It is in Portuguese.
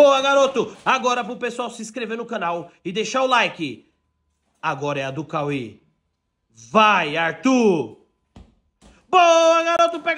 Boa, garoto! Agora pro pessoal se inscrever no canal e deixar o like. Agora é a do Cauê. Vai, Arthur! Boa, garoto! Pega